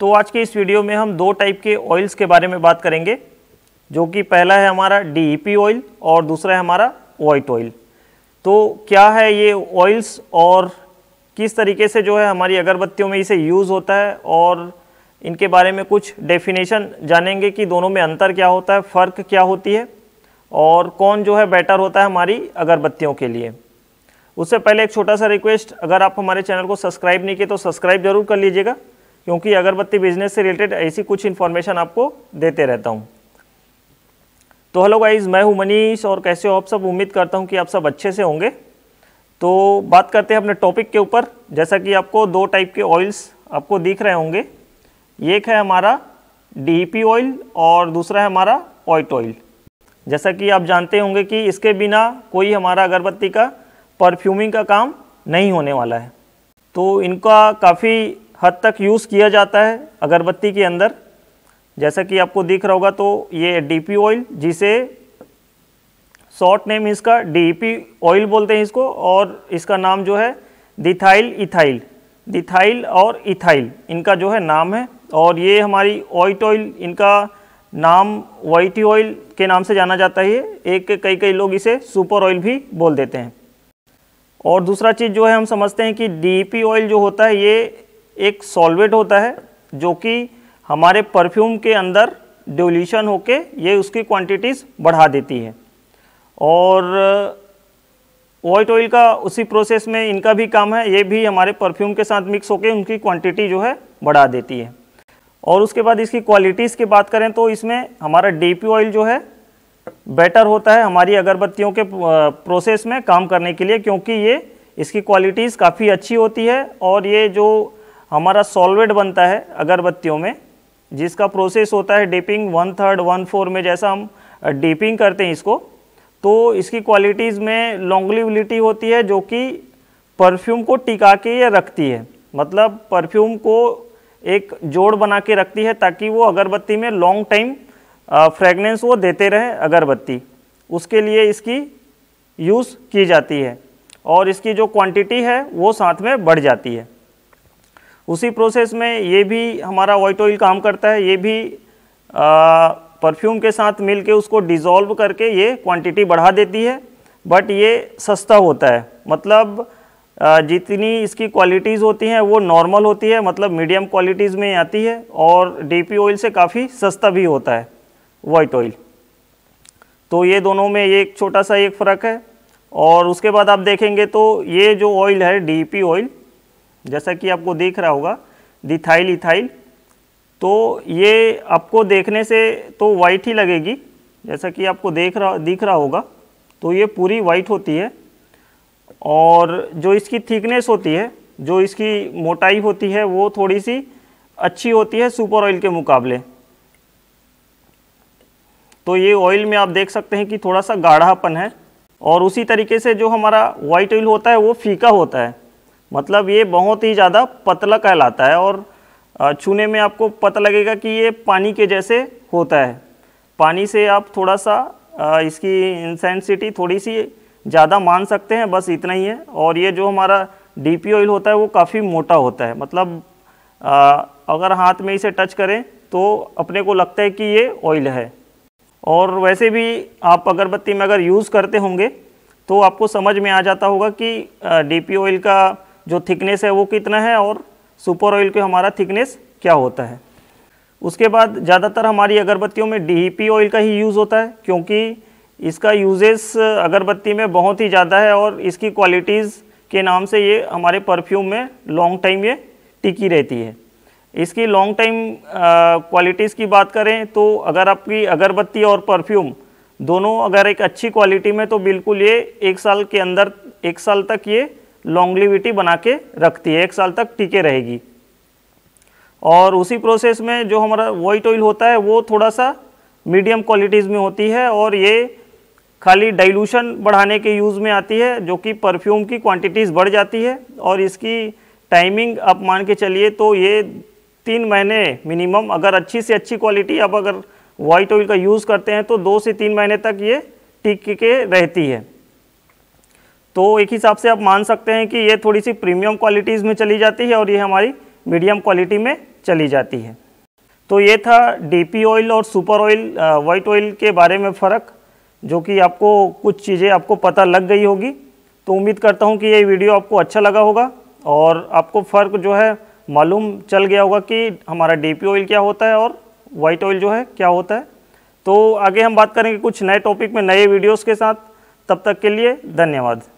तो आज के इस वीडियो में हम दो टाइप के ऑयल्स के बारे में बात करेंगे जो कि पहला है हमारा डी ऑयल e और दूसरा है हमारा वाइट ऑयल तो क्या है ये ऑयल्स और किस तरीके से जो है हमारी अगरबत्तियों में इसे यूज़ होता है और इनके बारे में कुछ डेफिनेशन जानेंगे कि दोनों में अंतर क्या होता है फ़र्क क्या होती है और कौन जो है बेटर होता है हमारी अगरबत्तियों के लिए उससे पहले एक छोटा सा रिक्वेस्ट अगर आप हमारे चैनल को सब्सक्राइब नहीं किए तो सब्सक्राइब जरूर कर लीजिएगा क्योंकि अगरबत्ती बिजनेस से रिलेटेड ऐसी कुछ इन्फॉर्मेशन आपको देते रहता हूँ तो हेलो गाइज मैं हूँ मनीष और कैसे हो आप सब उम्मीद करता हूँ कि आप सब अच्छे से होंगे तो बात करते हैं अपने टॉपिक के ऊपर जैसा कि आपको दो टाइप के ऑयल्स आपको दिख रहे होंगे एक है हमारा डी ऑयल e और दूसरा है हमारा ऑयट ऑयल जैसा कि आप जानते होंगे कि इसके बिना कोई हमारा अगरबत्ती का परफ्यूमिंग का काम नहीं होने वाला है तो इनका काफ़ी हद तक यूज़ किया जाता है अगरबत्ती के अंदर जैसा कि आपको दिख रहा होगा तो ये डीपी ऑयल जिसे शॉर्ट नेम इसका डीपी ऑयल बोलते हैं इसको और इसका नाम जो है दिथाइल इथाइल दिथाइल और इथाइल इनका जो है नाम है और ये हमारी ऑइट ऑयल इनका नाम वाइट ऑयल के नाम से जाना जाता है एक कई कई लोग इसे सुपर ऑयल भी बोल देते हैं और दूसरा चीज़ जो है हम समझते हैं कि डी ऑयल जो होता है ये एक सॉल्वेट होता है जो कि हमारे परफ्यूम के अंदर डिवोल्यूशन होके ये उसकी क्वांटिटीज़ बढ़ा देती है और वाइट ऑयल का उसी प्रोसेस में इनका भी काम है ये भी हमारे परफ्यूम के साथ मिक्स होके उनकी क्वांटिटी जो है बढ़ा देती है और उसके बाद इसकी क्वालिटीज़ की बात करें तो इसमें हमारा डी ऑयल जो है बेटर होता है हमारी अगरबत्तियों के प्रोसेस में काम करने के लिए क्योंकि ये इसकी क्वालिटीज़ काफ़ी अच्छी होती है और ये जो हमारा सॉल्वेट बनता है अगरबत्तियों में जिसका प्रोसेस होता है dipping one third one four में जैसा हम डिपिंग करते हैं इसको तो इसकी क्वालिटीज़ में लॉन्गलिविलिटी होती है जो कि परफ्यूम को टिका के या रखती है मतलब परफ्यूम को एक जोड़ बना के रखती है ताकि वो अगरबत्ती में लॉन्ग टाइम फ्रेगनेंस वो देते रहे अगरबत्ती उसके लिए इसकी यूज़ की जाती है और इसकी जो क्वांटिटी है वो साथ में बढ़ जाती है उसी प्रोसेस में ये भी हमारा वाइट ऑयल काम करता है ये भी परफ्यूम के साथ मिल के उसको डिज़ोल्व करके ये क्वांटिटी बढ़ा देती है बट ये सस्ता होता है मतलब जितनी इसकी क्वालिटीज़ होती हैं वो नॉर्मल होती है मतलब मीडियम क्वालिटीज़ में आती है और डीपी ऑयल से काफ़ी सस्ता भी होता है वाइट ऑयल तो ये दोनों में एक छोटा सा एक फ़र्क है और उसके बाद आप देखेंगे तो ये जो ऑयल है डीपी ऑयल जैसा कि आपको देख रहा होगा दिथाइल इथाइल तो ये आपको देखने से तो वाइट ही लगेगी जैसा कि आपको देख रहा दिख रहा होगा तो ये पूरी वाइट होती है और जो इसकी थिकनेस होती है जो इसकी मोटाई होती है वो थोड़ी सी अच्छी होती है सुपर ऑयल के मुकाबले तो ये ऑयल में आप देख सकते हैं कि थोड़ा सा गाढ़ापन है और उसी तरीके से जो हमारा वाइट ऑयल होता है वो फीका होता है मतलब ये बहुत ही ज़्यादा पतला कहलाता है और छूने में आपको पता लगेगा कि ये पानी के जैसे होता है पानी से आप थोड़ा सा इसकी इंसेंसिटी थोड़ी सी ज़्यादा मान सकते हैं बस इतना ही है और ये जो हमारा डीपी ऑयल होता है वो काफ़ी मोटा होता है मतलब आ, अगर हाथ में इसे टच करें तो अपने को लगता है कि ये ऑयल है और वैसे भी आप अगरबत्ती में अगर यूज़ करते होंगे तो आपको समझ में आ जाता होगा कि डीपी ऑयल का जो थिकनेस है वो कितना है और सुपर ऑयल के हमारा थिकनेस क्या होता है उसके बाद ज़्यादातर हमारी अगरबत्तियों में डी ऑयल का ही यूज़ होता है क्योंकि इसका यूजेस अगरबत्ती में बहुत ही ज़्यादा है और इसकी क्वालिटीज़ के नाम से ये हमारे परफ्यूम में लॉन्ग टाइम ये टिकी रहती है इसकी लॉन्ग टाइम क्वालिटीज़ की बात करें तो अगर आपकी अगरबत्ती और परफ्यूम दोनों अगर एक अच्छी क्वालिटी में तो बिल्कुल ये एक साल के अंदर एक साल तक ये लॉन्गलिविटी बना के रखती है एक साल तक टीके रहेगी और उसी प्रोसेस में जो हमारा वाइट ऑयल होता है वो थोड़ा सा मीडियम क्वालिटीज़ में होती है और ये खाली डाइल्यूशन बढ़ाने के यूज़ में आती है जो कि परफ्यूम की क्वांटिटीज़ बढ़ जाती है और इसकी टाइमिंग आप मान के चलिए तो ये तीन महीने मिनिमम अगर अच्छी से अच्छी क्वालिटी अब अगर वाइट ऑयल का यूज़ करते हैं तो दो से तीन महीने तक ये टिक के रहती है तो एक हिसाब से आप मान सकते हैं कि ये थोड़ी सी प्रीमियम क्वालिटीज़ में चली जाती है और ये हमारी मीडियम क्वालिटी में चली जाती है तो ये था डीपी ऑयल और सुपर ऑयल वाइट ऑयल के बारे में फ़र्क जो कि आपको कुछ चीज़ें आपको पता लग गई होगी तो उम्मीद करता हूँ कि ये वीडियो आपको अच्छा लगा होगा और आपको फ़र्क जो है मालूम चल गया होगा कि हमारा डीपी ऑयल क्या होता है और वाइट ऑयल जो है क्या होता है तो आगे हम बात करेंगे कुछ नए टॉपिक में नए वीडियोस के साथ तब तक के लिए धन्यवाद